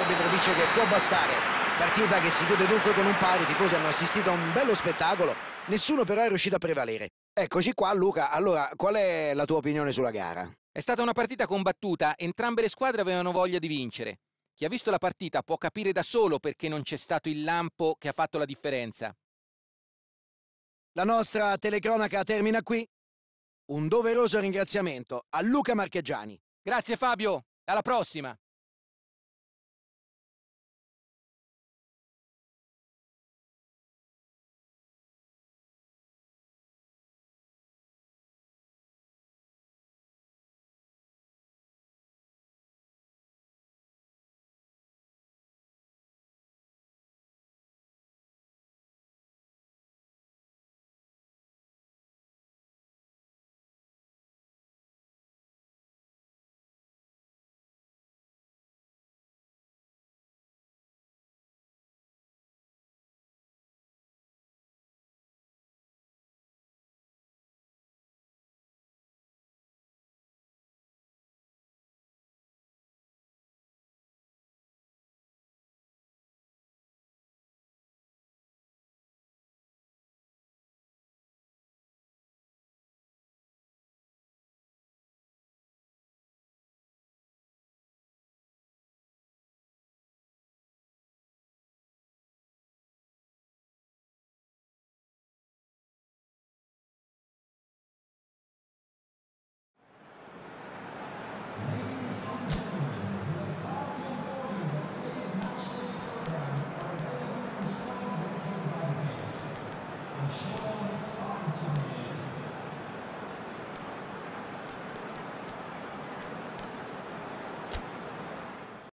l'arbitro dice che può bastare. Partita che si chiude dunque con un pari, i tifosi hanno assistito a un bello spettacolo, nessuno però è riuscito a prevalere. Eccoci qua Luca, allora qual è la tua opinione sulla gara? È stata una partita combattuta, entrambe le squadre avevano voglia di vincere. Chi ha visto la partita può capire da solo perché non c'è stato il lampo che ha fatto la differenza. La nostra telecronaca termina qui. Un doveroso ringraziamento a Luca Marcheggiani. Grazie Fabio, alla prossima!